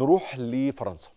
نروح لفرنسا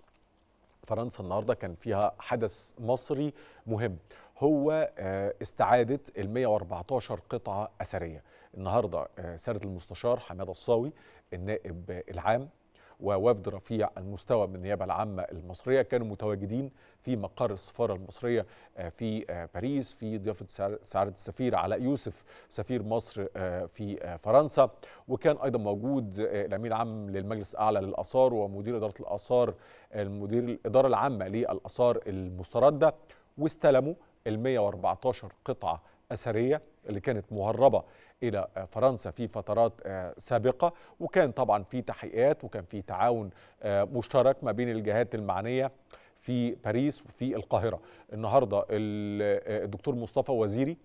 فرنسا النهارده كان فيها حدث مصري مهم هو آه، استعاده ال 114 قطعه اثريه النهارده سياده المستشار حماده الصاوي النائب العام ووفد رفيع المستوى من النيابه العامه المصريه كانوا متواجدين في مقر السفاره المصريه آه، في آه، باريس في ضيافه سعاده السفير علاء يوسف سفير مصر آه، في فرنسا وكان ايضا موجود الامين العام للمجلس الاعلى للاثار ومدير اداره الاثار المدير الاداره العامه للاثار المسترده واستلموا ال 114 قطعه أثرية اللي كانت مهربة إلى فرنسا في فترات آه، سابقة وكان طبعا في تحقيقات وكان في تعاون آه، مشترك ما بين الجهات المعنية في باريس وفي القاهرة النهاردة آه، الدكتور مصطفى وزيري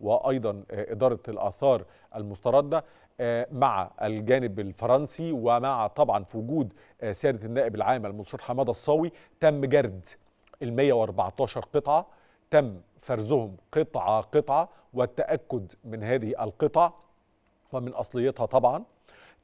وأيضا إدارة الآثار المستردة مع الجانب الفرنسي ومع طبعا في وجود سيادة النائب العام المستشار حمادة الصاوي تم جرد ال 114 قطعة تم فرزهم قطعة قطعة والتأكد من هذه القطع ومن أصليتها طبعا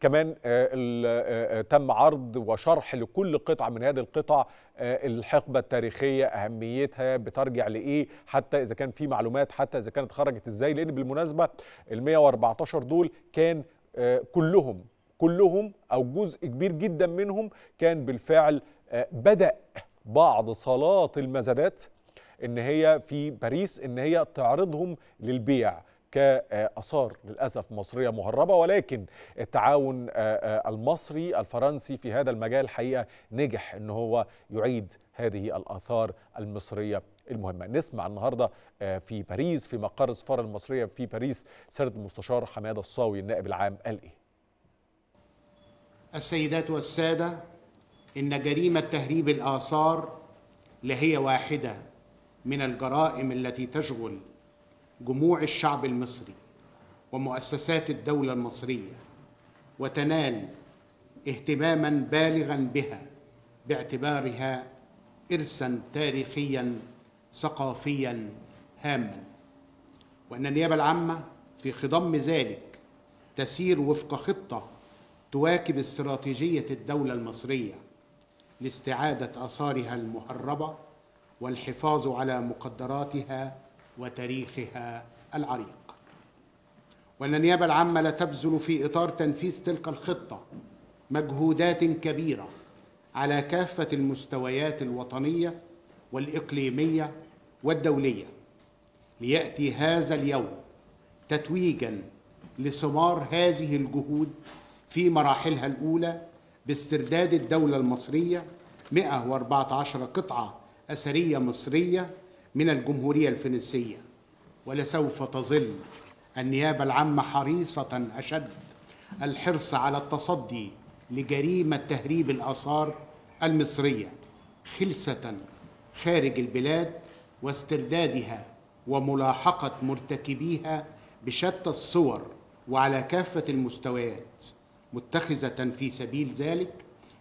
كمان آه، آه، آه، تم عرض وشرح لكل قطعة من هذه القطع الحقبة التاريخية أهميتها بترجع لإيه حتى إذا كان في معلومات حتى إذا كانت خرجت إزاي لأن بالمناسبة ال 114 دول كان كلهم كلهم أو جزء كبير جدا منهم كان بالفعل بدأ بعض صلاة المزادات ان هي في باريس ان هي تعرضهم للبيع كآثار للأسف مصرية مهربة ولكن التعاون آه، آه، المصري الفرنسي في هذا المجال حقيقة نجح ان هو يعيد هذه الآثار المصرية المهمة نسمع النهاردة آه، في باريس في مقر السفارة المصرية في باريس سرد المستشار حمادة الصاوي النائب العام قال إيه السيدات والسادة إن جريمة تهريب الآثار لهي واحدة من الجرائم التي تشغل جموع الشعب المصري ومؤسسات الدولة المصرية وتنال اهتماما بالغا بها باعتبارها إرسا تاريخيا ثقافيا هاما وأن النيابة العامة في خضم ذلك تسير وفق خطة تواكب استراتيجية الدولة المصرية لاستعادة آثارها المهربة والحفاظ على مقدراتها وتاريخها العريق وان النيابه العامه لا تبذل في اطار تنفيذ تلك الخطه مجهودات كبيره على كافه المستويات الوطنيه والاقليميه والدوليه لياتي هذا اليوم تتويجا لثمار هذه الجهود في مراحلها الاولى باسترداد الدوله المصريه 114 قطعه أثرية مصرية من الجمهورية الفرنسية ولسوف تظل النيابة العامة حريصة أشد الحرص على التصدي لجريمة تهريب الآثار المصرية خلسة خارج البلاد واستردادها وملاحقة مرتكبيها بشتى الصور وعلى كافة المستويات متخذة في سبيل ذلك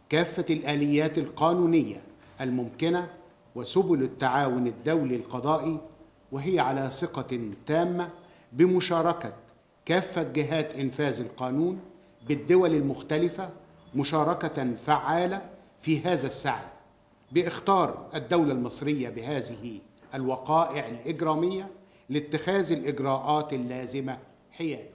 كافة الآليات القانونية الممكنة وسبل التعاون الدولي القضائي وهي على ثقة تامة بمشاركة كافة جهات إنفاذ القانون بالدول المختلفة مشاركة فعالة في هذا السعي باختار الدولة المصرية بهذه الوقائع الإجرامية لاتخاذ الإجراءات اللازمة حيال